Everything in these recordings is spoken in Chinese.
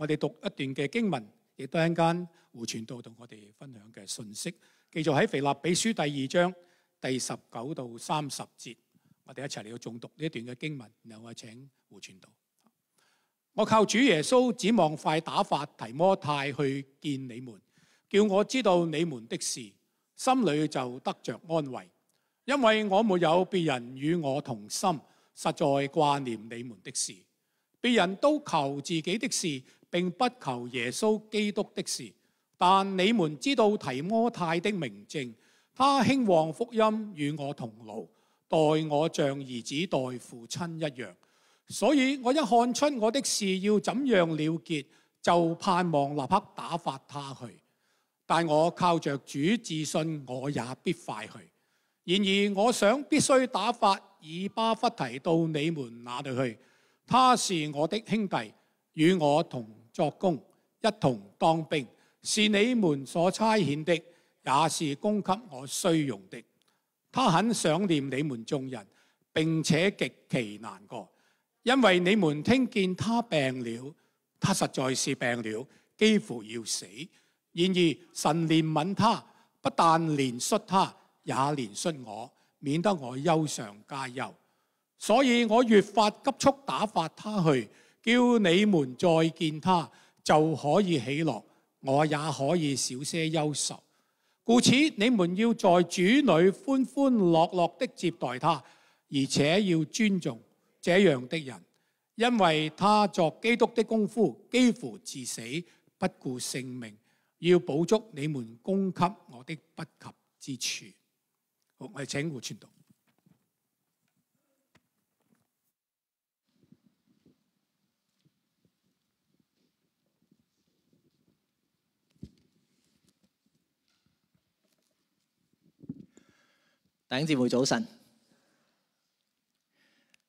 我哋读一段嘅经文，亦都一间胡传道同我哋分享嘅信息。继续喺肥立比书第二章第十九到三十节，我哋一齐嚟到诵读呢一段嘅经文，然后请胡传道。我靠主耶稣，指望快打发提摩太去见你们，叫我知道你们的事，心里就得着安慰，因为我没有别人与我同心，实在挂念你们的事。别人都求自己的事。并不求耶稣基督的事，但你们知道提摩太的名证，他兴旺福音与我同劳，待我像儿子待父亲一样。所以我一看出我的事要怎样了结，就盼望立刻打发他去。但我靠着主自信，我也必快去。然而我想必须打发以巴弗提到你们那里去，他是我的兄弟，与我同。作工，一同当兵，是你们所差遣的，也是供给我需用的。他很想念你们众人，并且极其难过，因为你们听见他病了，他实在是病了，几乎要死。然而神怜悯他，不但怜恤他，也怜恤我，免得我忧上加忧。所以我越发急速打发他去。叫你们再見他就可以喜乐，我也可以少些忧愁。故此，你們要在主裏歡歡樂樂的接待他，而且要尊重這樣的人，因為他作基督的功夫幾乎致死，不顧性命，要補足你們供給我的不及之處。好，我請胡传道。弟兄姊妹早晨，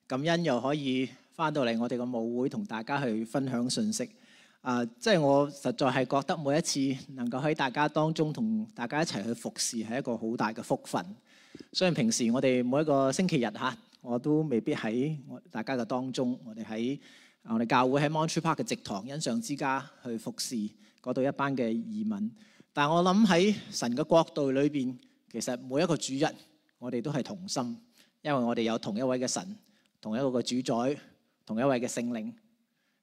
感恩又可以翻到嚟我哋嘅舞会同大家去分享信息。啊，即系我实在系觉得每一次能够喺大家当中同大家一齐去服侍，系一个好大嘅福分。虽然平时我哋每一个星期日吓，我都未必喺大家嘅当中，我哋喺我哋教会喺 Montreal 嘅直堂欣赏之家去服侍嗰度一班嘅移民。但系我谂喺神嘅国度里边，其实每一个主人。我哋都係同心，因為我哋有同一位嘅神，同一個嘅主宰，同一位嘅聖灵，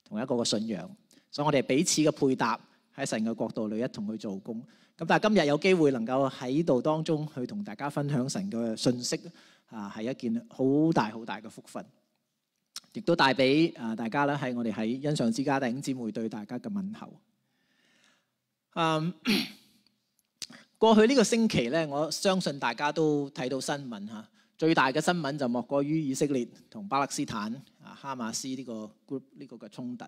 同一個嘅信仰，所以我哋彼此嘅配搭喺神嘅角度裏一同去做工。咁但系今日有機會能夠喺度當中去同大家分享神嘅信息，啊係一件好大好大嘅福分，亦都帶俾啊大家咧，喺我哋喺欣賞之家第五姊妹對大家嘅問候。嗯。過去呢個星期咧，我相信大家都睇到新聞嚇，最大嘅新聞就莫過於以色列同巴勒斯坦啊哈馬斯呢個 group 呢個嘅衝突，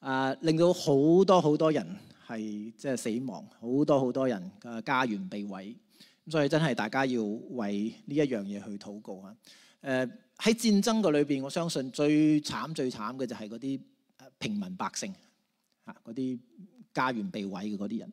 啊令到好多好多人係即係死亡，好多好多人嘅家園被毀，所以真係大家要為呢一樣嘢去禱告啊！誒喺戰爭嘅裏邊，我相信最慘最慘嘅就係嗰啲平民百姓嚇，嗰啲家園被毀嘅嗰啲人。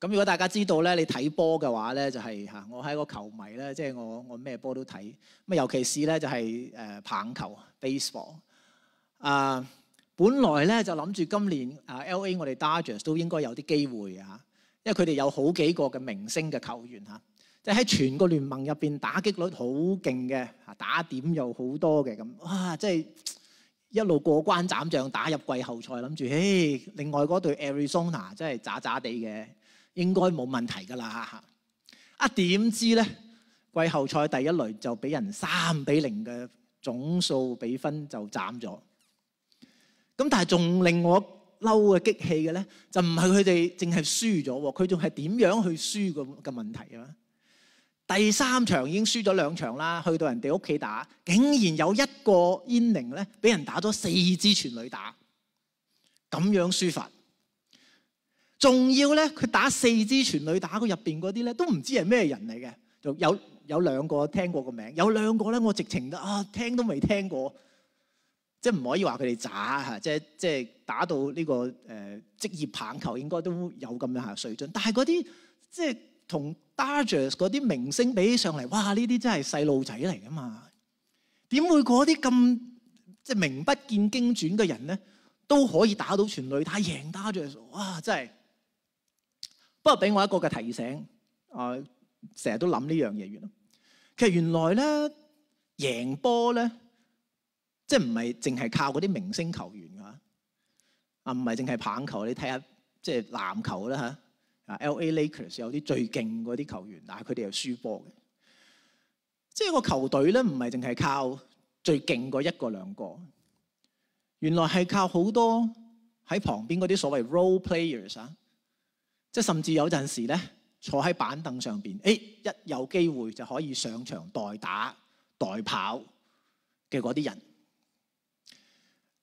咁如果大家知道咧，你睇波嘅話咧，就係嚇我係個球迷咧，即係我我咩波都睇。咁尤其是咧就係誒棒球 baseball。啊，本來咧就諗住今年啊 L.A. 我哋 Dodgers 都應該有啲機會啊，因為佢哋有好幾個嘅明星嘅球員嚇，即係喺全個聯盟入邊打擊率好勁嘅，嚇打點又好多嘅咁。哇，即係一路過關斬將打入季後賽，諗住誒另外嗰隊 Arizona 真係渣渣地嘅。應該冇問題㗎啦！啊點知咧季後賽第一轮就俾人三比零嘅總數比分就斬咗。咁但係仲令我嬲嘅激氣嘅咧，就唔係佢哋淨係輸咗，佢仲係點樣去輸嘅嘅問題啊！第三場已經輸咗兩場啦，去到人哋屋企打，竟然有一個英寧咧俾人打咗四支全女打，咁樣輸法。仲要咧，佢打四支全女打，佢入边嗰啲咧都唔知係咩人嚟嘅。就有有兩個聽過個名，有兩個咧我直情啊聽都未聽過，即系唔可以話佢哋渣吓，即系即系打到呢個誒職業棒球應該都有咁樣下水準。但係嗰啲即系同 d a g e r s 嗰啲明星比起上嚟，哇！呢啲真係細路仔嚟噶嘛？點會嗰啲咁即系名不見經传嘅人咧都可以打到全女打贏 d a g e r s 哇！真係～不過俾我一個嘅提醒，啊，成日都諗呢樣嘢完其實原來咧，贏波咧，即係唔係淨係靠嗰啲明星球員啊？啊，唔係淨係棒球，你睇下即係籃球啦嚇，啊，L.A.Lakers 有啲最勁嗰啲球員，但係佢哋又輸波嘅。即係個球隊咧，唔係淨係靠最勁嗰一個兩個，原來係靠好多喺旁邊嗰啲所謂 role players 啊。即甚至有陣時咧，坐喺板凳上边，诶，一有機會就可以上場代打、代跑嘅嗰啲人。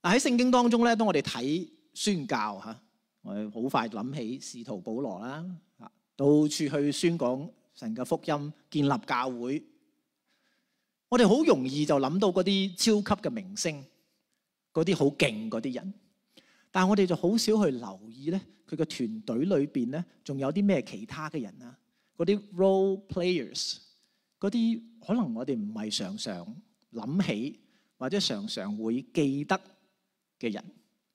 嗱喺聖經當中咧，當我哋睇宣教吓，我好快諗起使徒保羅啦，到處去宣講神嘅福音，建立教會。我哋好容易就諗到嗰啲超級嘅明星，嗰啲好勁嗰啲人。但我哋就好少去留意咧，佢嘅團隊裏邊咧，仲有啲咩其他嘅人啊？嗰啲 role players，嗰啲可能我哋唔係常常諗起，或者常常會記得嘅人，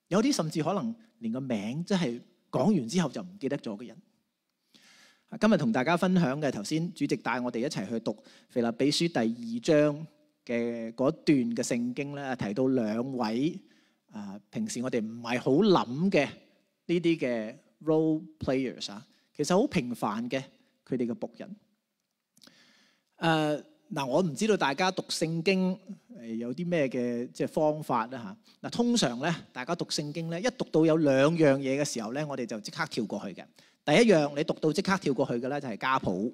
有啲甚至可能連個名即係講完之後就唔記得咗嘅人。今日同大家分享嘅，頭先主席帶我哋一齊去讀《腓立比書》第二章嘅嗰段嘅聖經咧，提到兩位。啊，平時我哋唔係好諗嘅呢啲嘅 role players 啊，其實好平凡嘅佢哋嘅仆人。誒嗱，我唔知道大家讀聖經誒有啲咩嘅即係方法啦嚇。嗱，通常咧大家讀聖經咧，一讀到有兩樣嘢嘅時候咧，我哋就即刻跳過去嘅。第一樣你讀到即刻跳過去嘅咧就係家譜，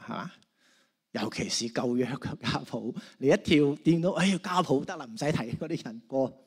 係嘛？尤其是舊約嘅家譜，你一跳見到哎呀家譜得啦，唔使睇嗰啲人過。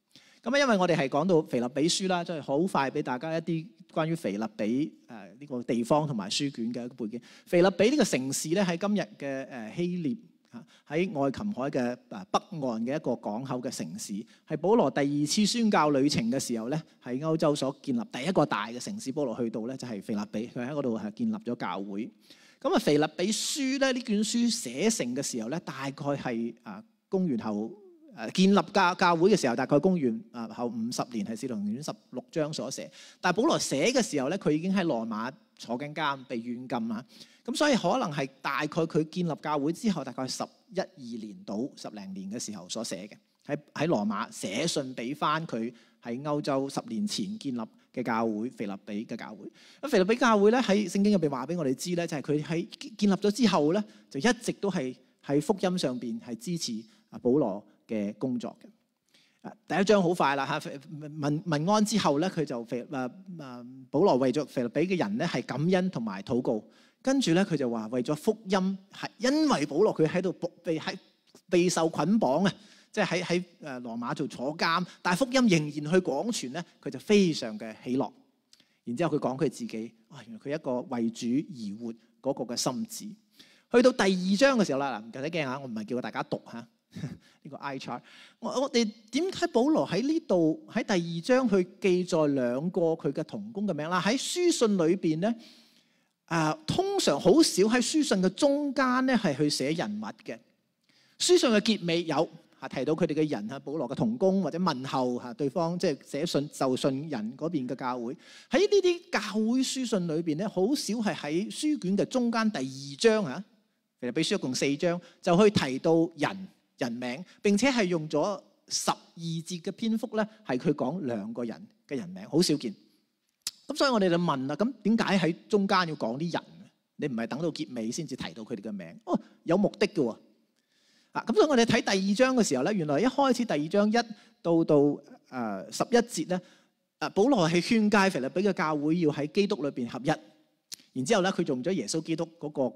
咁啊，因為我哋係講到肥立比書啦，即係好快俾大家一啲關於肥立比誒呢個地方同埋書卷嘅一個背景。肥立比呢個城市咧，喺今日嘅誒希臘嚇，喺愛琴海嘅啊北岸嘅一個港口嘅城市，係保羅第二次宣教旅程嘅時候咧，喺歐洲所建立第一個大嘅城市。保羅去到咧就係肥立比，佢喺嗰度係建立咗教會。咁啊，肥立比書咧呢卷書寫成嘅時候咧，大概係啊公元後。誒建立教教會嘅時候，大概公元啊後五十年係《使徒行傳》十六章所寫。但係保羅寫嘅時候咧，佢已經喺羅馬坐緊監，被軟禁啊。咁所以可能係大概佢建立教會之後，大概十一二年到十零年嘅時候所寫嘅。喺喺羅馬寫信俾翻佢喺歐洲十年前建立嘅教會肥立比嘅教會。咁腓立比教會咧喺聖經入邊話俾我哋知咧，就係佢喺建立咗之後咧，就一直都係喺福音上邊係支持啊保羅。嘅工作嘅，第一章好快啦嚇，問問安之後咧，佢就肥啊啊保羅為咗肥律比嘅人咧係感恩同埋禱告，跟住咧佢就話為咗福音係因為保羅佢喺度被喺被受捆綁啊，即係喺喺誒羅馬做坐監，但係福音仍然去廣傳咧，佢就非常嘅喜樂。然之後佢講佢自己啊，原來佢一個為主而活嗰個嘅心志。去到第二章嘅時候啦，唔使驚嚇，我唔係叫大家讀嚇。呢个 I Chart，我我哋点解保罗喺呢度喺第二章去记载两个佢嘅童工嘅名啦？喺书信里边咧，诶，通常好少喺书信嘅中间咧系去写人物嘅书信嘅结尾有吓提到佢哋嘅人啊，保罗嘅童工或者问候吓对方，即系写信就信人嗰边嘅教会喺呢啲教会书信里边咧，好少系喺书卷嘅中间第二章啊。其实本书一共四章就去提到人。人名並且係用咗十二節嘅篇幅咧，係佢講兩個人嘅人名，好少見。咁所以我哋就問啦，咁點解喺中間要講啲人？你唔係等到結尾先至提到佢哋嘅名？哦，有目的嘅喎。啊，咁所以我哋睇第二章嘅時候咧，原來一開始第二章一到到诶十一節咧，啊，保羅係勸诫腓立比嘅教會要喺基督裏边合一。然之後咧，佢用咗耶穌基督嗰個。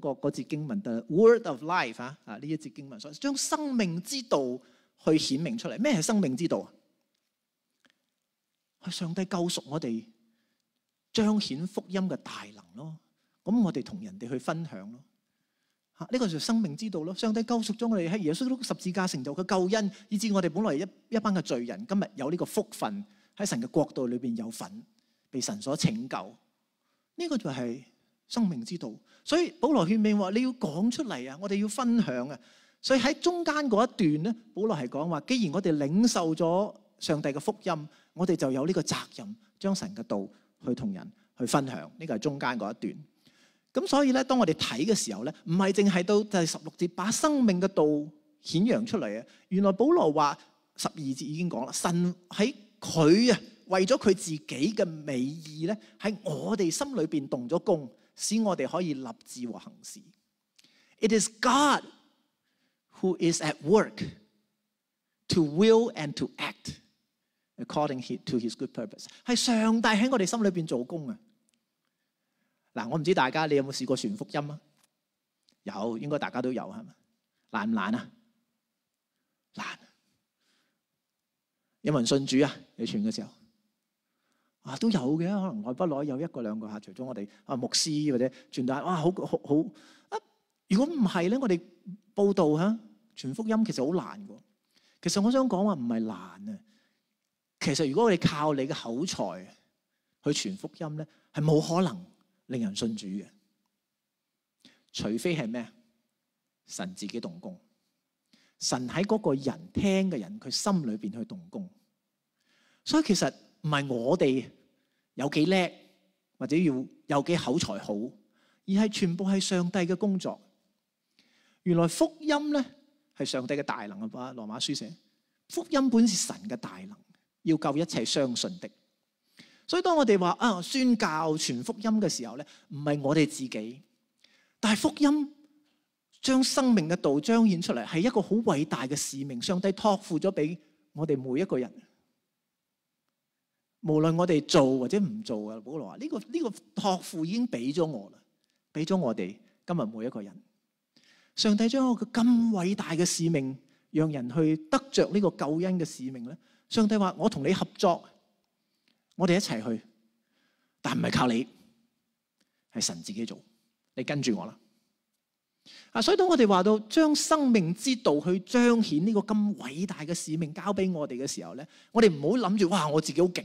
嗰個節經文得，Word of Life 啊啊！呢一節經文，所以將生命之道去顯明出嚟。咩係生命之道啊？係上帝救赎我哋，彰显福音嘅大能咯。咁我哋同人哋去分享咯。啊，呢個就係生命之道咯。上帝救赎咗我哋喺耶稣十字架成就嘅救恩，以至我哋本来一一班嘅罪人，今日有呢个福分喺神嘅国度里边有份，被神所拯救。呢个就系。生命之道，所以保罗劝命话：你要讲出嚟啊！我哋要分享啊！所以喺中间嗰一段咧，保罗系讲话：既然我哋领受咗上帝嘅福音，我哋就有呢个责任，将神嘅道去同人去分享。呢个系中间嗰一段。咁所以咧，当我哋睇嘅时候咧，唔系净系到第十六节把生命嘅道显扬出嚟啊！原来保罗话十二节已经讲啦，神喺佢啊，为咗佢自己嘅美意咧，喺我哋心里边动咗功。使我哋可以立志和行事。It is God who is at work to will and to act according to His good purpose。系上帝喺我哋心里边做工啊！嗱，我唔知大家你有冇试过傳福音啊？有，应该大家都有系嘛？难唔难啊？难。有冇人信主啊，你传嘅时候。啊，都有嘅，可能耐不耐有一個兩個嚇，除咗我哋啊牧師或者傳道，哇好好好啊！如果唔係咧，我哋報道嚇傳福音其實好難嘅。其實我想講話唔係難啊，其實如果我哋靠你嘅口才去傳福音咧，係冇可能令人信主嘅，除非係咩？神自己動工，神喺嗰個人聽嘅人佢心裏邊去動工，所以其實唔係我哋。有几叻，或者要有几口才好，而系全部系上帝嘅工作。原来福音咧系上帝嘅大能啊！罗马书写：福音本是神嘅大能，要救一切相信的。所以当我哋话啊宣教传福音嘅时候咧，唔系我哋自己，但系福音将生命嘅道彰显出嚟，系一个好伟大嘅使命。上帝托付咗俾我哋每一个人。无论我哋做或者唔做啊，保罗话呢个呢个托付已经俾咗我啦，俾咗我哋今日每一个人。上帝将一个咁伟大嘅使命，让人去得着呢个救恩嘅使命咧。上帝话：我同你合作，我哋一齐去，但唔系靠你，系神自己做，你跟住我啦。啊，所以当我哋话到将生命之道去彰显呢个咁伟大嘅使命交俾我哋嘅时候咧，我哋唔好谂住哇，我自己好劲。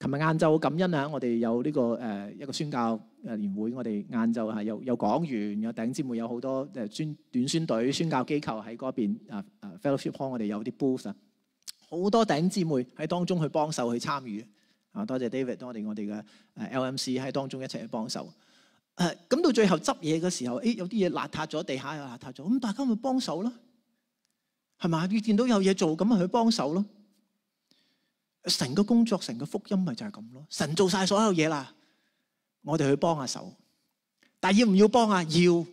琴日晏晝感恩啊！我哋有呢個誒一個宣教诶年會，我哋晏晝係有有講完，有頂姊妹有好多诶宣短宣隊宣教機構喺嗰邊啊啊，fellowship hall 我哋有啲 booth 啊，好多頂姊妹喺當中去幫手去參與啊！多謝 David，多谢我哋嘅诶 LMC 喺當中一齊去幫手誒。咁到最後執嘢嘅時候，诶有啲嘢邋遢咗地下又邋遢咗，咁大家咪幫手咯，係嘛？你見到有嘢做咁咪去幫手咯。神个工作，神个福音咪就系咁咯。神做晒所有嘢啦，我哋去帮下手。但系要唔要帮啊？要，因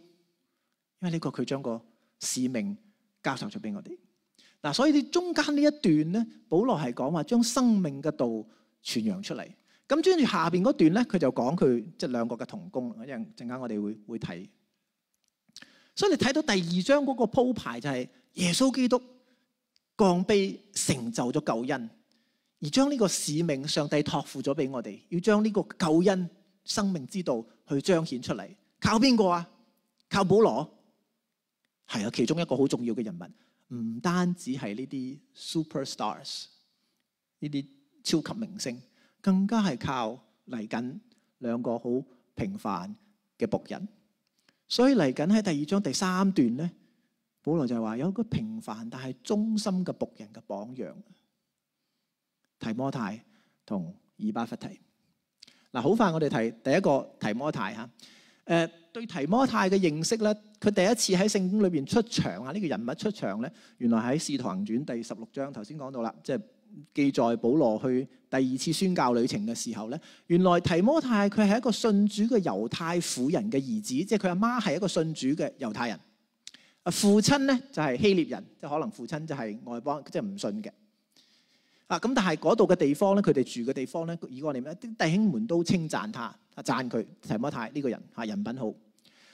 为呢个佢将个使命交授咗俾我哋。嗱，所以你中间呢一段咧，保罗系讲话将生命嘅道传扬出嚟。咁跟住下边嗰段咧，佢就讲佢即系两个嘅同工。一阵阵间我哋会会睇。所以你睇到第二章嗰个铺排就系耶稣基督降卑成就咗救恩。而將呢個使命，上帝托付咗俾我哋，要將呢個救恩生命之道去彰顯出嚟。靠邊個啊？靠保羅，係啊，其中一個好重要嘅人物。唔單止係呢啲 superstars，呢啲超級明星，更加係靠嚟緊兩個好平凡嘅仆人。所以嚟緊喺第二章第三段咧，保羅就系話有一個平凡但係忠心嘅仆人嘅榜樣。提摩太同以巴弗提，嗱好快我哋睇第一个提摩太吓，诶对提摩太嘅认识咧，佢第一次喺圣经里边出场啊呢个人物出场咧，原来喺《使徒行传》第十六章头先讲到啦，即系记载保罗去第二次宣教旅程嘅时候咧，原来提摩太佢系一个信主嘅犹太妇人嘅儿子，即系佢阿妈系一个信主嘅犹太人，啊父亲咧就系希列人，即系可能父亲就系外邦，即系唔信嘅。啊咁，但系嗰度嘅地方咧，佢哋住嘅地方咧，以我哋啲弟兄们都称赞他，啊赞佢提摩太呢个人，吓人品好。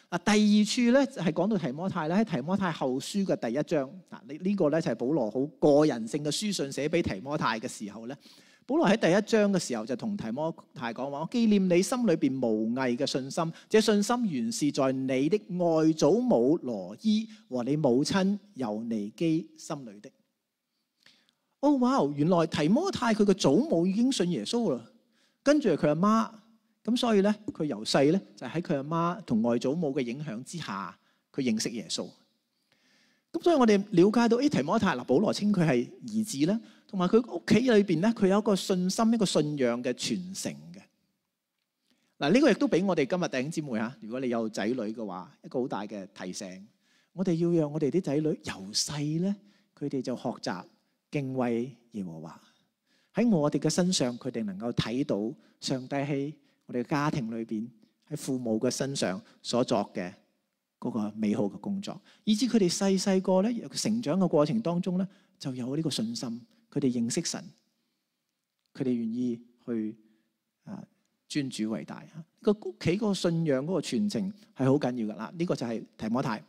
啊第二处咧就系讲到提摩太咧，喺提摩太后书嘅第一章，嗱你呢个咧就系保罗好个人性嘅书信写俾提摩太嘅时候咧，保罗喺第一章嘅时候就同提摩太讲话，我纪念你心里边无艺嘅信心，这信心原是在你的外祖母罗伊和你母亲尤尼基心里的。哦，哇！原来提摩太佢个祖母已经信耶稣啦，跟住佢阿妈咁，所以咧佢由细咧就喺佢阿妈同外祖母嘅影响之下，佢认识耶稣。咁所以我哋了解到，诶，提摩太嗱，保罗称佢系儿子咧，同埋佢屋企里边咧，佢有一个信心一个信仰嘅传承嘅嗱。呢个亦都俾我哋今日弟兄姊妹吓，如果你有仔女嘅话，一个好大嘅提醒，我哋要让我哋啲仔女由细咧，佢哋就学习。敬畏耶和华喺我哋嘅身上，佢哋能够睇到上帝喺我哋家庭里边喺父母嘅身上所作嘅嗰个美好嘅工作，以至佢哋细细个咧成长嘅过程当中咧，就有呢个信心，佢哋认识神，佢哋愿意去啊尊主为大啊个屋企个信仰嗰个传承系好紧要噶啦，呢个就系提摩太。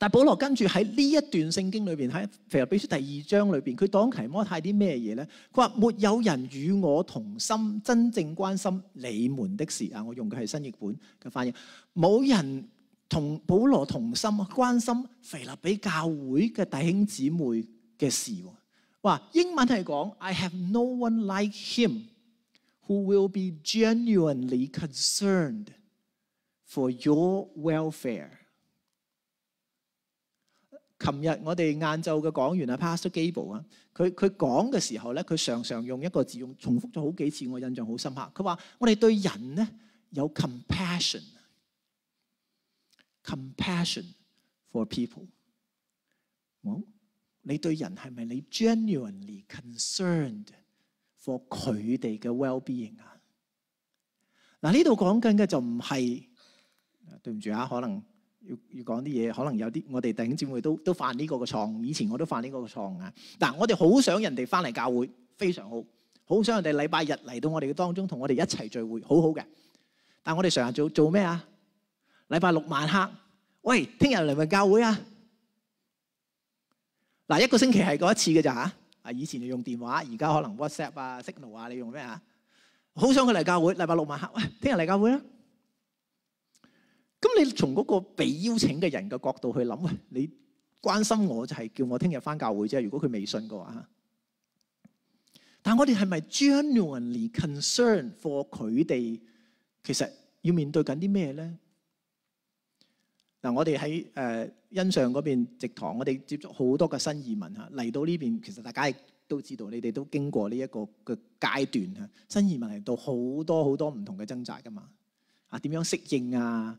但保羅跟住喺呢一段聖經裏边，喺腓立比書第二章裏边，佢講提摩太啲咩嘢咧？佢話没有人與我同心，真正關心你們的事啊！我用嘅係新譯本嘅翻译，冇人同保羅同心，關心腓立比教會嘅弟兄姊妹嘅事。哇！英文係講 I have no one like him who will be genuinely concerned for your welfare。琴日我哋晏昼嘅講員啊，Pastor g a b e 啊，佢佢講嘅時候咧，佢常常用一個字，用重複咗好幾次，我印象好深刻。佢話：我哋對人咧有 compassion，compassion for people。好，你對人係咪你 genuinely concerned for 佢哋嘅 well being 啊？嗱，呢度講緊嘅就唔係，對唔住啊，可能。要要講啲嘢，可能有啲我哋頂姊妹都都犯呢個嘅錯。以前我都犯呢個嘅錯啊！嗱，我哋好想人哋翻嚟教會，非常好，好想人哋禮拜日嚟到我哋嘅當中，同我哋一齊聚會，好好嘅。但我哋成日做做咩啊？禮拜六晚黑，喂，聽日嚟咪教會啊？嗱，一個星期係嗰一次嘅咋吓？啊，以前用電話，而家可能 WhatsApp 啊、Signal 啊，你用咩啊？好想佢嚟教會，禮拜六晚黑，喂，聽日嚟教會啦。咁你从嗰个被邀请嘅人嘅角度去谂，你关心我就系叫我听日翻教会啫。如果佢未信嘅话，但我哋系咪 genuinely concerned for 佢哋？其实要面对紧啲咩咧？嗱，我哋喺诶欣上嗰边直堂，我哋接触好多嘅新移民吓，嚟到呢边其实大家亦都知道，你哋都经过呢一个嘅阶段吓。新移民嚟到好多好多唔同嘅挣扎噶嘛，啊，点样适应啊？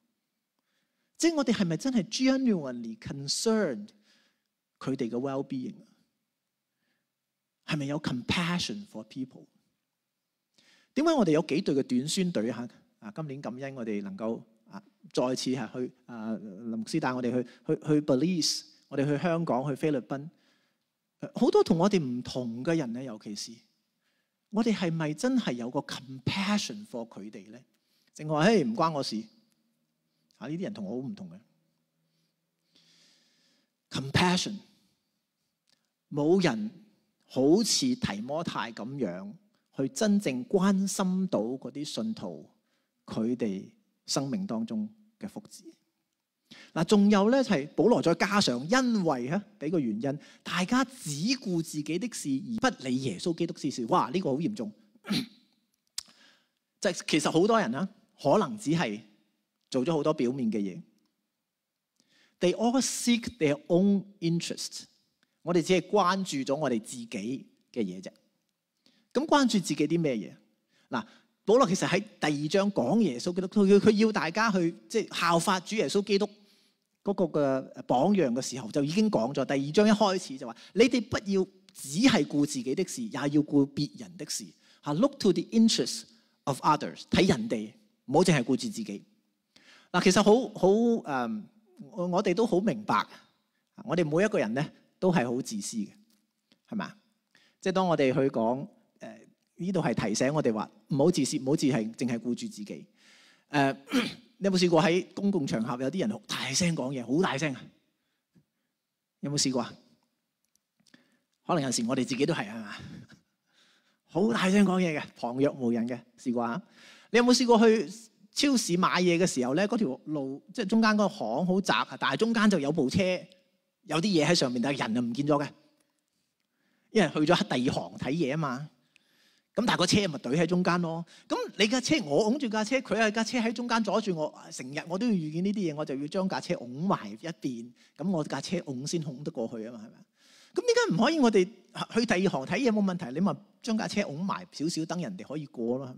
即系我哋系咪真系 genuinely concerned 佢哋嘅 well-being 啊？系咪有 compassion for people？点解我哋有几对嘅短宣队吓？啊，今年感恩我哋能够啊再次系去啊林师带我哋去去去 Belize，我哋去香港、去菲律宾，好多同我哋唔同嘅人咧，尤其是我哋系咪真系有个 compassion for 佢哋咧？净系话，诶，唔关我事。啊！呢啲人同我好唔同嘅，compassion 冇人好似提摩太咁样去真正关心到嗰啲信徒佢哋生命当中嘅福祉。嗱，仲有咧系保罗再加上，因为啊，俾个原因，大家只顾自己的事而不理耶稣基督之事。哇！呢个好严重，就 其实好多人啦，可能只系。做咗好多表面嘅嘢。They all seek their own interest。我哋只系关注咗我哋自己嘅嘢啫。咁关注自己啲咩嘢嗱？保罗其实喺第二章讲耶稣基督，佢佢要大家去即系效法主耶稣基督嗰个嘅榜样嘅时候就已经讲咗。第二章一开始就话：，你哋不要只系顾自己的事，也要顾别人的事。吓，look to the interests of others，睇人哋唔好净系顾住自己。嗱，其實好好诶、我我哋都好明白，我哋每一個人咧都係好自私嘅，係咪即系當我哋去講诶，呢度係提醒我哋話唔好自私，唔好自系淨係顧住自己。誒，你有冇試過喺公共場合有啲人大聲講嘢，好大聲啊？有冇試過啊？可能有時我哋自己都係啊，好大聲講嘢嘅，旁若無人嘅，試過啊？你有冇試過去？超市買嘢嘅時候咧，嗰條路即係中間嗰行好窄啊，但係中間就有部車，有啲嘢喺上面，但係人就唔見咗嘅，因為去咗第二行睇嘢啊嘛。咁但係個車咪堆喺中間咯。咁你架車我擁住架車，佢有架車喺中間阻住我，成日我都要遇見呢啲嘢，我就要將架車擁埋一邊。咁我架車擁先擁得過去啊嘛，係咪？咁點解唔可以我哋去第二行睇嘢冇問題？你咪將架車擁埋少少，等人哋可以過咯，係咪？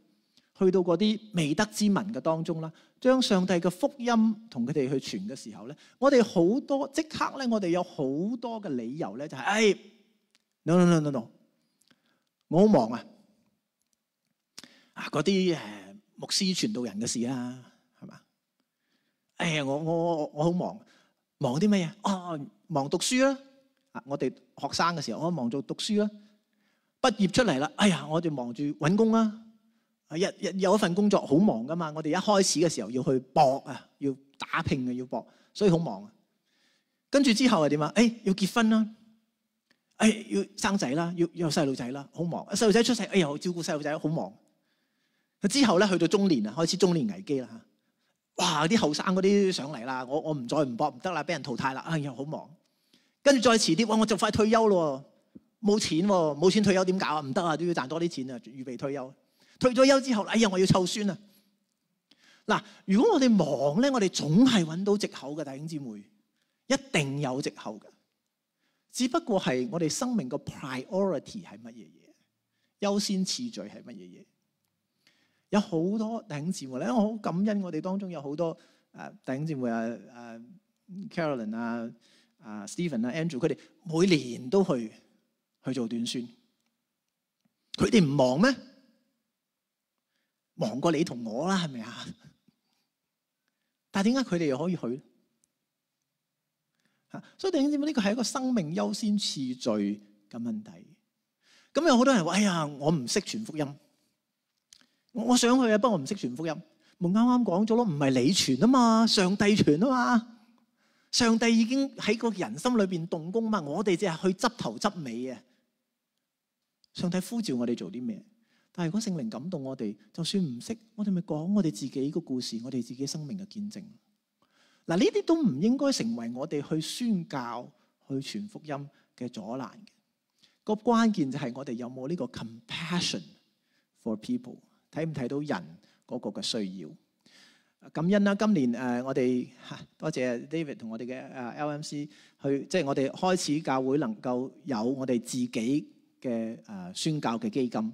去到嗰啲未得之民嘅当中啦，将上帝嘅福音同佢哋去传嘅时候咧，我哋好多即刻咧，我哋有好多嘅理由咧，就系，诶 n o no no no no，我好忙啊，啊嗰啲诶牧师传道人嘅事啊，系嘛？哎呀，我我我好忙，忙啲乜嘢？哦，忙读书啦，啊，我哋学生嘅时候，我忙做读书啦，毕业出嚟啦，哎呀，我哋忙住搵工啦。日日有一份工作好忙噶嘛？我哋一開始嘅時候要去搏啊，要打拼啊，要搏，所以好忙。跟住之後係點啊？誒要結婚啦，誒要生仔啦，要有細路仔啦，好忙。細路仔出世，哎呀，照顧細路仔好忙。之後咧，去到中年啊，開始中年危機啦吓。哇！啲後生嗰啲上嚟啦，我我唔再唔搏唔得啦，俾人淘汰啦。哎呀，好忙。跟住再遲啲，哇！我就快退休咯，冇錢喎，冇錢退休點搞啊？唔得啊，都要賺多啲錢啊，預備退休。退咗休之后，哎呀，我要凑孙啊！嗱，如果我哋忙咧，我哋总系揾到藉口嘅，弟兄姊妹，一定有藉口噶。只不过系我哋生命个 priority 系乜嘢嘢，优先次序系乜嘢嘢。有好多弟兄姊妹咧，我好感恩，我哋当中有好多啊，弟兄姊妹啊，诶，Carolyn 啊，啊，Stephen 啊，Andrew，佢哋每年都去去做短线。佢哋唔忙咩？忙过你同我啦，系咪啊？但系点解佢哋又可以去？吓，所以点解呢个系一个生命优先次序嘅问题？咁有好多人话：，哎呀，我唔识传福音，我我想去啊，不过我唔识传福音。咪啱啱讲咗咯，唔系你传啊嘛，上帝传啊嘛。上帝已经喺个人心里边动工嘛，我哋只系去执头执尾啊。上帝呼召我哋做啲咩？但系，如果聖靈感動我哋，就算唔識，我哋咪講我哋自己個故事，我哋自己生命嘅見證。嗱，呢啲都唔應該成為我哋去宣教、去傳福音嘅阻拦嘅。個關鍵就係我哋有冇呢個 compassion for people，睇唔睇到人嗰個嘅需要？感恩啦，今年誒我哋多謝 David 同我哋嘅 LMC 去，即係我哋開始教會能夠有我哋自己嘅誒宣教嘅基金。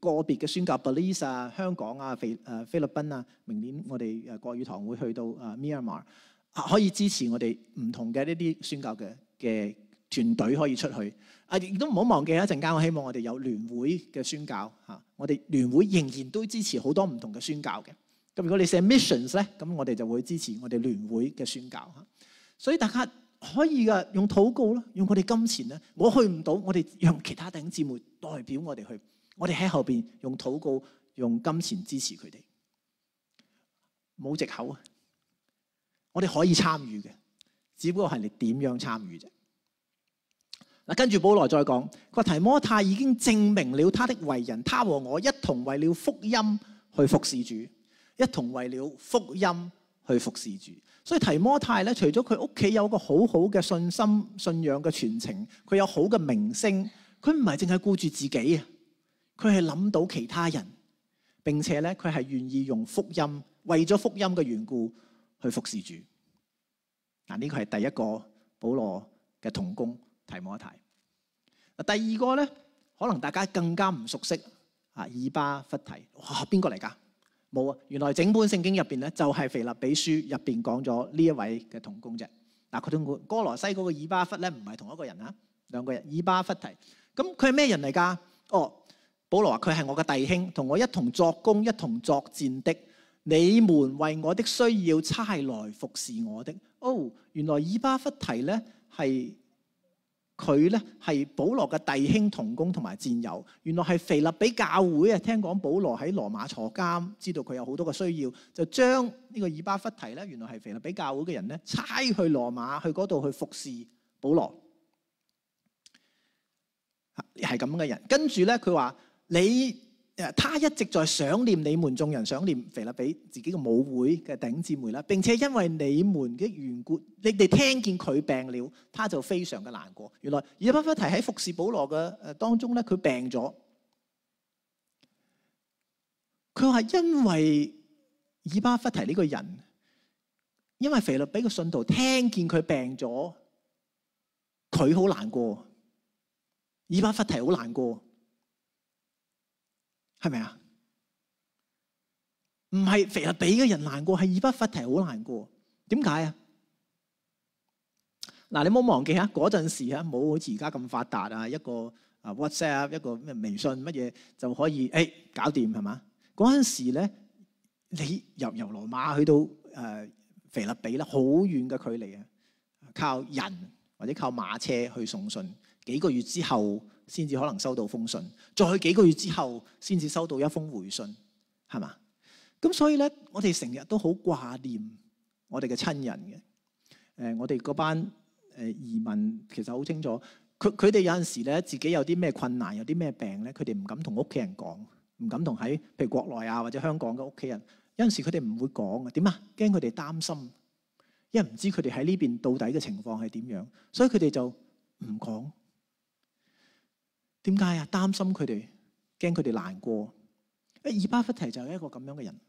個別嘅宣教 b e l i e a 啊，香港啊，菲誒菲律賓啊，明年我哋誒國語堂會去到誒 Myanmar，可以支持我哋唔同嘅呢啲宣教嘅嘅團隊可以出去啊。亦都唔好忘記一陣間，我希望我哋有聯會嘅宣教嚇，我哋聯會仍然都支持好多唔同嘅宣教嘅。咁如果你寫 missions 咧，咁我哋就會支持我哋聯會嘅宣教嚇。所以大家可以嘅用禱告啦，用我哋金錢咧，我去唔到，我哋讓其他弟兄姊妹代表我哋去。我哋喺后边用祷告、用金钱支持佢哋，冇藉口啊。我哋可以参与嘅，只不过系你点样参与啫。嗱，跟住保罗再讲，个提摩太已经证明了他的为人，他和我一同为了福音去服侍主，一同为了福音去服侍主。所以提摩太咧，除咗佢屋企有个好好嘅信心、信仰嘅传承，佢有好嘅名声，佢唔系净系顾住自己啊。佢系谂到其他人，并且咧佢系愿意用福音为咗福音嘅缘故去服侍主。嗱，呢个系第一个保罗嘅童工提摩太。嗱，第二个咧可能大家更加唔熟悉啊。以巴弗提哇，边个嚟噶？冇啊，原来整本圣经入边咧就系《腓立比书》入边讲咗呢一位嘅童工啫。嗱，佢同哥罗西嗰个以巴弗咧唔系同一個人啊，兩個人以巴弗提咁佢系咩人嚟噶？哦。保罗话佢系我嘅弟兄，同我一同作工、一同作战的。你们为我的需要差来服侍我的。哦，原来以巴弗提咧系佢咧系保罗嘅弟兄同工同埋战友。原来系肥立比教会啊，听讲保罗喺罗马坐监，知道佢有好多嘅需要，就将呢个以巴弗提咧，原来系肥立比教会嘅人咧，差去罗马去嗰度去服侍保罗。系咁嘅人，跟住咧佢话。你诶，他一直在想念你們眾人，想念肥立比自己嘅舞會嘅頂姊妹啦。並且因為你們嘅缘故，你哋聽見佢病了，他就非常嘅難過。原來以巴弗提喺服侍保羅嘅诶當中咧，佢病咗。佢話因為以巴弗提呢個人，因為肥立比嘅信徒聽見佢病咗，佢好難過，以巴弗提好難過。系咪啊？唔系肥立比嘅人難過，係以不發提好難過。點解啊？嗱，你冇忘記啊？嗰陣時啊，冇好似而家咁發達啊，一個啊 WhatsApp，一個咩微信乜嘢就可以，誒搞掂係嘛？嗰陣時咧，你由由羅馬去到誒肥立比咧，好遠嘅距離啊，靠人或者靠馬車去送信，幾個月之後。先至可能收到封信，再幾個月之後先至收到一封回信，係嘛？咁所以咧，我哋成日都好掛念我哋嘅親人嘅。誒，我哋嗰班誒移民其實好清楚，佢佢哋有阵時咧自己有啲咩困難，有啲咩病咧，佢哋唔敢同屋企人講，唔敢同喺譬如國內啊或者香港嘅屋企人。有阵時佢哋唔會講啊，點啊？驚佢哋擔心，因為唔知佢哋喺呢邊到底嘅情況係點樣，所以佢哋就唔講。点解啊？担心佢哋，惊佢哋难过。诶，以巴弗提就系一个咁样嘅人，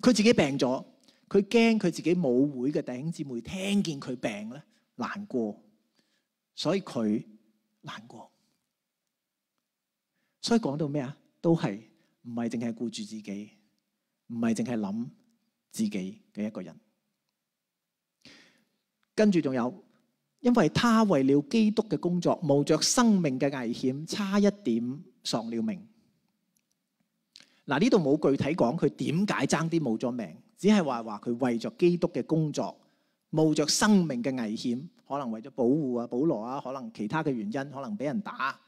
佢自己病咗，佢惊佢自己舞会嘅弟兄姊妹听见佢病咧难过，所以佢难过。所以讲到咩啊？都系唔系净系顾住自己，唔系净系谂自己嘅一个人。跟住仲有。因為他為了基督嘅工作，冒着生命嘅危險，差一點喪了命。嗱，呢度冇具體講佢點解爭啲冇咗命，只係話话佢為咗基督嘅工作，冒着生命嘅危險，可能為咗保護啊，保羅啊，可能其他嘅原因，可能俾人打，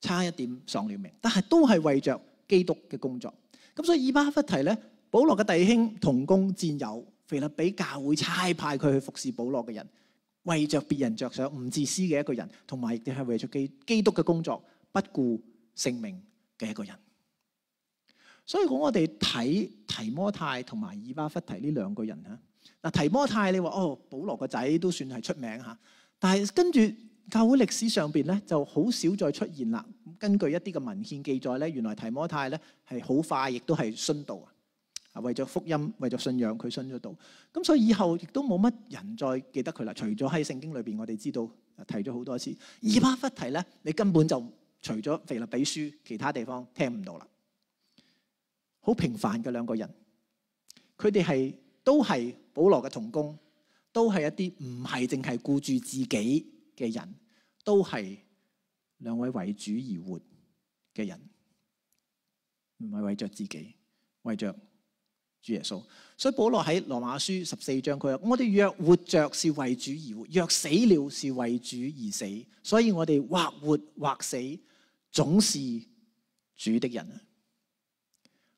差一點喪了命。但係都係為着基督嘅工作。咁所以以巴哈弗提咧，保羅嘅弟兄、同工、戰友、腓立比教會差派佢去服侍保羅嘅人。为着别人着想唔自私嘅一个人，同埋亦都系为咗基基督嘅工作不顾性命嘅一个人。所以讲我哋睇提摩太同埋以巴弗提呢两个人吓，嗱提摩太你话哦保罗个仔都算系出名吓，但系跟住教会历史上边咧就好少再出现啦。根据一啲嘅文献记载咧，原来提摩太咧系好快亦都系殉道。啊！為咗福音，為咗信仰，佢信咗道。咁所以以後亦都冇乜人再記得佢啦。除咗喺聖經裏边，我哋知道提咗好多次。二巴弗提咧，你根本就除咗腓立比書，其他地方聽唔到啦。好平凡嘅兩個人，佢哋系都係保羅嘅同工，都係一啲唔係淨係顧住自己嘅人，都係兩位為主而活嘅人，唔係為着自己，為着。主耶稣，所以保罗喺罗马书十四章佢话：我哋若活着是为主而活，若死了是为主而死。所以我哋或活或死，总是主的人啊！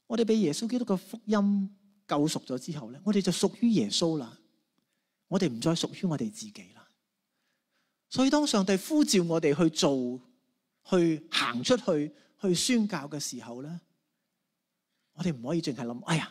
我哋被耶稣基督嘅福音救赎咗之后咧，我哋就属于耶稣啦。我哋唔再属于我哋自己啦。所以当上帝呼召我哋去做、去行出去、去宣教嘅时候咧，我哋唔可以净系谂：哎呀！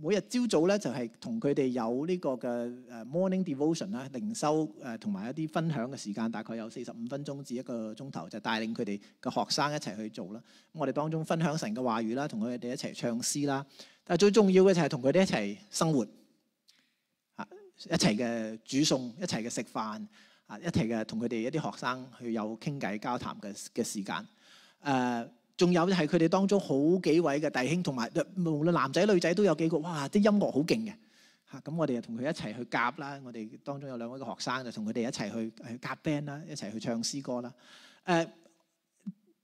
每日朝早咧就係同佢哋有呢個嘅誒 morning devotion 啦，靈修誒同埋一啲分享嘅時間，大概有四十五分鐘至一個鐘頭，就帶領佢哋嘅學生一齊去做啦。我哋當中分享神嘅話語啦，同佢哋一齊唱詩啦。但係最重要嘅就係同佢哋一齊生活啊，一齊嘅煮餸，一齊嘅食飯啊，一齊嘅同佢哋一啲學生去有傾偈交談嘅嘅時間誒。仲有就係佢哋當中好幾位嘅弟兄，同埋無論男仔女仔都有幾個，哇！啲音樂好勁嘅吓，咁我哋就同佢一齊去夾啦。我哋當中有兩位嘅學生就同佢哋一齊去去夾 band 啦，一齊去唱詩歌啦。誒，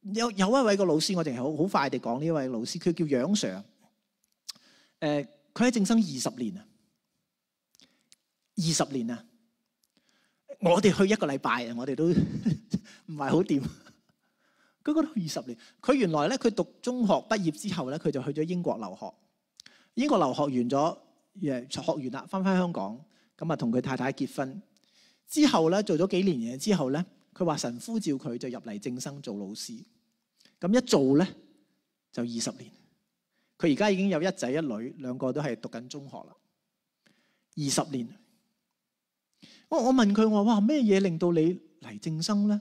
有有一位個老師，我哋系好好快地講呢位老師，佢叫杨 Sir。誒，佢喺正生二十年啊，二十年啊，我哋去一個禮拜啊，我哋都 唔係好掂。佢講咗二十年。佢原來咧，佢讀中學畢業之後咧，佢就去咗英國留學。英國留學完咗，诶，學完啦，翻返香港，咁啊同佢太太結婚。之後咧做咗幾年嘢之後咧，佢話神呼召佢就入嚟正生做老師。咁一做咧就二十年。佢而家已經有一仔一女，兩個都係讀緊中學啦。二十年。我我問佢：我話咩嘢令到你嚟正生咧？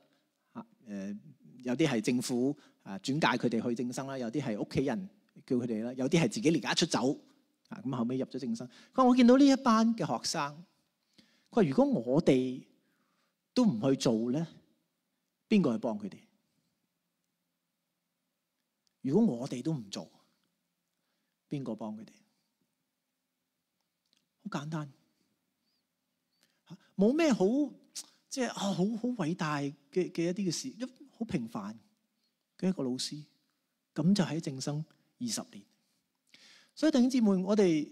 诶，有啲系政府啊转介佢哋去正生啦，有啲系屋企人叫佢哋啦，有啲系自己离家出走啊，咁后尾入咗正生。佢话我见到呢一班嘅学生，佢话如果我哋都唔去做咧，边个去帮佢哋？如果我哋都唔做，边个帮佢哋？好简单，冇咩好。即系啊，好好伟大嘅嘅一啲嘅事，好平凡嘅一个老师，咁就喺正生二十年。所以弟兄姊妹，我哋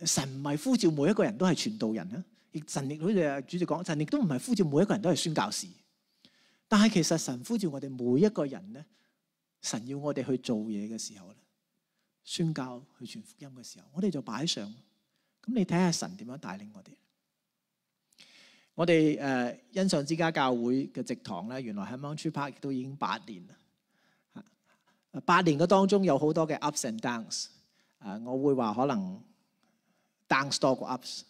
神唔系呼召每一个人都系传道人啊，亦神亦好似主席讲，神亦都唔系呼召每一个人都系宣教士。但系其实神呼召我哋每一个人咧，神要我哋去做嘢嘅时候咧，宣教去传福音嘅时候，我哋就摆上。咁你睇下神点样带领我哋。我哋誒欣賞之家教會嘅直堂咧，原來喺 m o u n t v e Park 都已經八年啦。八年嘅當中有好多嘅 ups and downs。誒，我會話可能 downs 多過 ups。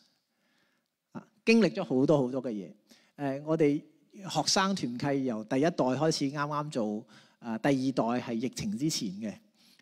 啊，經歷咗好多好多嘅嘢。誒，我哋學生團契由第一代開始啱啱做，誒第二代係疫情之前嘅。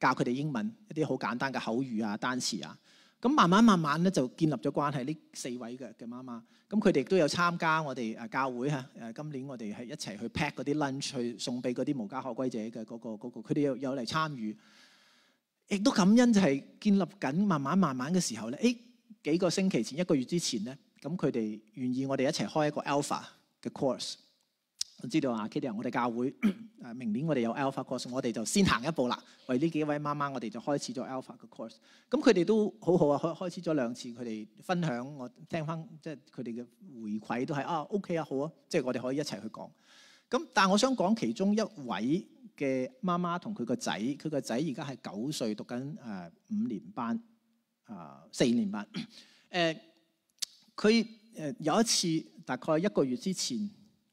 教佢哋英文一啲好簡單嘅口語啊、單詞啊，咁慢慢慢慢咧就建立咗關係。呢四位嘅嘅媽媽，咁佢哋都有參加我哋誒教會嚇。誒今年我哋係一齊去 pack 嗰啲 lunch 去送俾嗰啲無家可歸者嘅嗰個嗰個，佢哋有有嚟參與。亦都感恩就係建立緊，慢慢慢慢嘅時候咧，誒幾個星期前、一個月之前咧，咁佢哋願意我哋一齊開一個 alpha 嘅 course。我知道啊，Kitty 我哋教會诶，明年我哋有 Alpha course，我哋就先行一步啦。为呢幾位媽媽，我哋就開始咗 Alpha 嘅 course。咁佢哋都好好啊，開开始咗兩次，佢哋分享我聽翻，即係佢哋嘅回饋都係啊 OK 啊，好啊，即係我哋可以一齊去講。咁但系我想講其中一位嘅媽媽同佢個仔，佢個仔而家係九歲，讀緊诶五年班啊四年班。誒佢誒有一次大概一個月之前。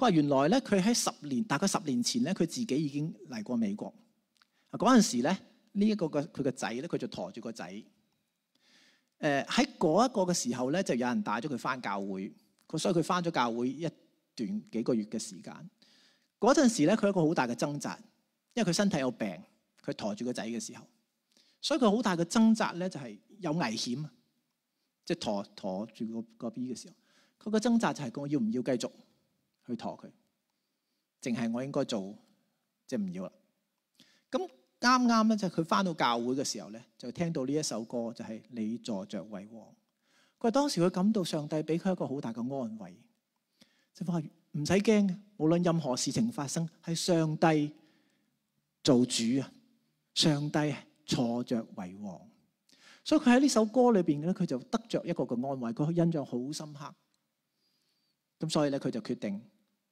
话原来咧，佢喺十年，大概十年前咧，佢自己已经嚟过美国。嗰阵时咧，呢一个嘅佢嘅仔咧，佢就驮住个仔。诶，喺嗰一个嘅时候咧，就有人带咗佢翻教会，所以佢翻咗教会一段几个月嘅时间。嗰阵时咧，佢一个好大嘅挣扎，因为佢身体有病，佢驮住个仔嘅时候，所以佢好大嘅挣扎咧，就系有危险，即系驮驮住个 B 嘅时候，佢个挣扎就系讲要唔要继续。去托佢，净系我应该做，即系唔要啦。咁啱啱咧，就佢翻到教会嘅时候咧，就听到呢一首歌，就系你坐着为王。佢当时佢感到上帝俾佢一个好大嘅安慰，即系话唔使惊，无论任何事情发生，系上帝做主啊！上帝坐着为王，所以佢喺呢首歌里边咧，佢就得着一个嘅安慰，佢印象好深刻。咁所以咧，佢就决定。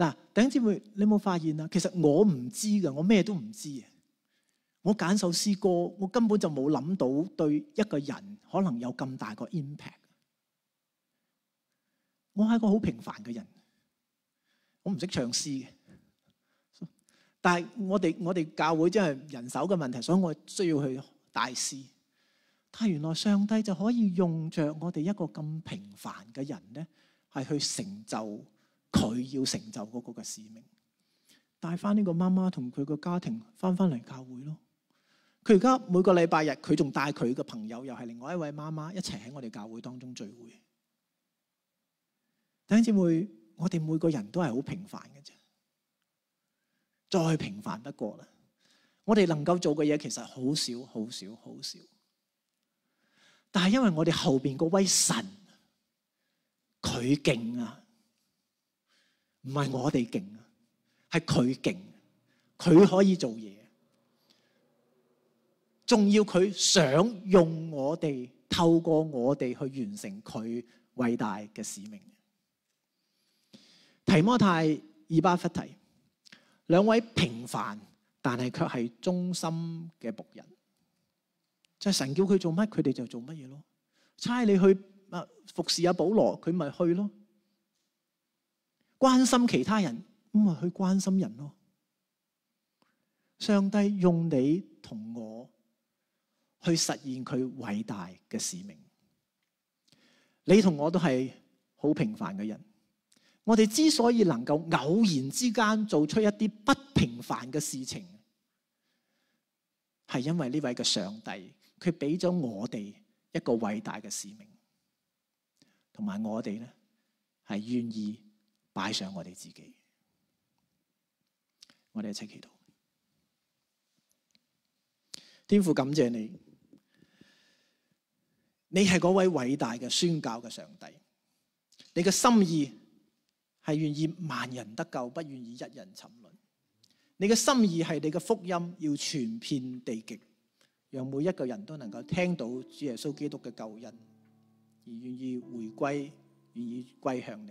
嗱，顶尖姊妹，你有冇发现啊？其实我唔知噶，我咩都唔知嘅。我拣首诗歌，我根本就冇谂到对一个人可能有咁大个 impact。我系个好平凡嘅人，我唔识唱诗嘅。但系我哋我哋教会真系人手嘅问题，所以我需要去大师。但系原来上帝就可以用着我哋一个咁平凡嘅人呢，系去成就。佢要成就嗰个嘅使命，带翻呢个妈妈同佢个家庭翻翻嚟教会咯。佢而家每个礼拜日，佢仲带佢嘅朋友，又系另外一位妈妈一齐喺我哋教会当中聚会。弟兄姊妹，我哋每个人都系好平凡嘅啫，再平凡不过啦。我哋能够做嘅嘢其实好少、好少、好少，但系因为我哋后边嗰位神，佢劲啊！唔系我哋劲，系佢劲，佢可以做嘢，仲要佢想用我哋，透过我哋去完成佢伟大嘅使命。提摩太二巴弗提，两位平凡但系却系忠心嘅仆人，就系神叫佢做乜，佢哋就做乜嘢咯。差你去啊服侍阿保罗，佢咪去咯。关心其他人咁咪去关心人咯。上帝用你同我去实现佢伟大嘅使命。你同我都系好平凡嘅人，我哋之所以能够偶然之间做出一啲不平凡嘅事情，系因为呢位嘅上帝，佢俾咗我哋一个伟大嘅使命，同埋我哋咧系愿意。摆上我哋自己，我哋一齐祈祷。天父感谢你，你系嗰位伟大嘅宣教嘅上帝，你嘅心意系愿意万人得救，不愿意一人沉沦。你嘅心意系你嘅福音要全遍地极，让每一个人都能够听到主耶稣基督嘅救恩，而愿意回归，愿意归向你。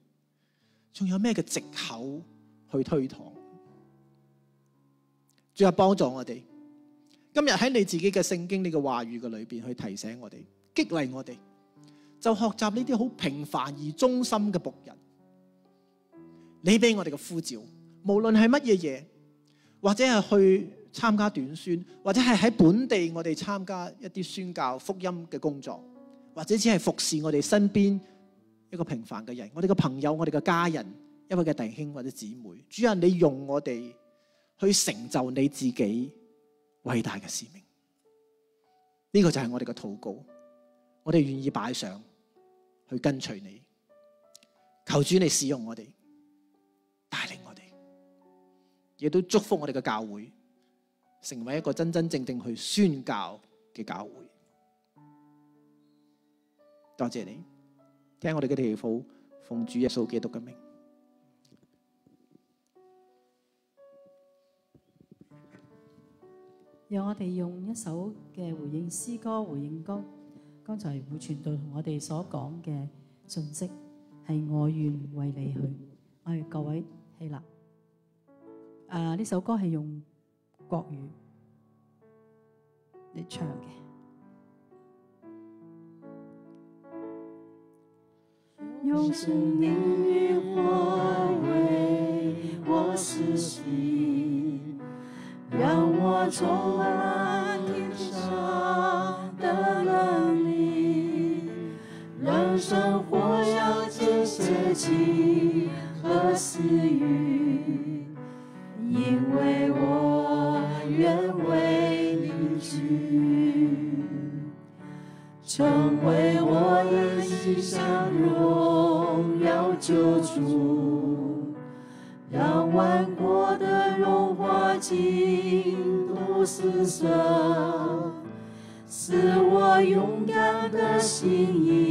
仲有咩嘅借口去推搪？仲有帮助我哋！今日喺你自己嘅圣经、你嘅话语嘅里边，去提醒我哋、激励我哋，就学习呢啲好平凡而忠心嘅仆人。你俾我哋嘅呼召，无论系乜嘢嘢，或者系去参加短宣，或者系喺本地我哋参加一啲宣教福音嘅工作，或者只系服侍我哋身边。一个平凡嘅人，我哋嘅朋友，我哋嘅家人，一位嘅弟兄或者姊妹，主啊，你用我哋去成就你自己伟大嘅使命，呢个就系我哋嘅祷告，我哋愿意摆上去跟随你，求主你使用我哋，带领我哋，亦都祝福我哋嘅教会成为一个真真正正去宣教嘅教会，多谢你。听我哋嘅祈福，奉主耶稣基督嘅名，让我哋用一首嘅回应诗歌回应刚刚才会传道同我哋所讲嘅信息，系我愿为你去，我哋各位起立。诶，呢首歌系用国语嚟唱嘅。用生命与火为我湿衣，让我充满天上的能力，让生活少些凄凄和私语，因为我愿为你去，成为我的心上人。主，让万国的荣华尽都四色，赐我勇敢的心。意。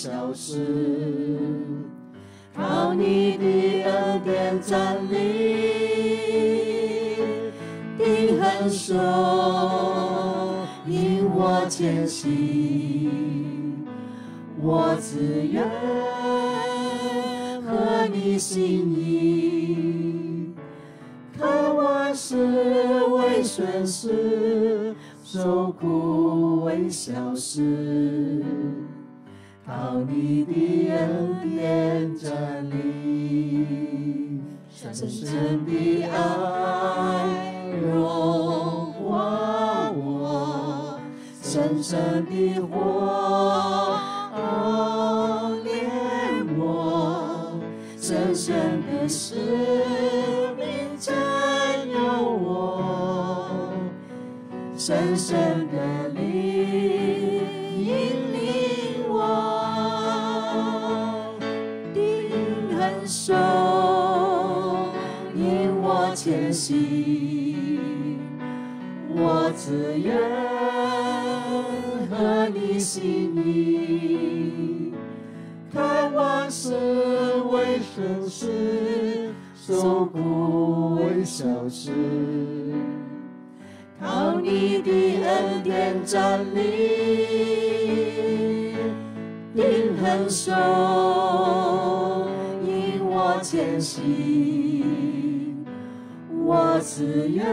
消失。靠你的恩典站立，定恒守，引我前行，我自愿和祢心意，看万事为顺事，受苦为小事。到你的恩典这里，深深的爱融化我，深深的火我炼我，深深的使命占有我，深深。着你，平衡手引我前行，我自愿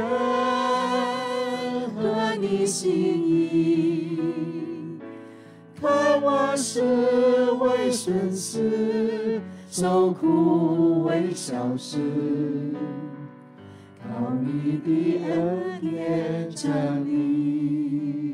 和你心意。看我是为顺死，受苦为小事，靠你的恩典着你。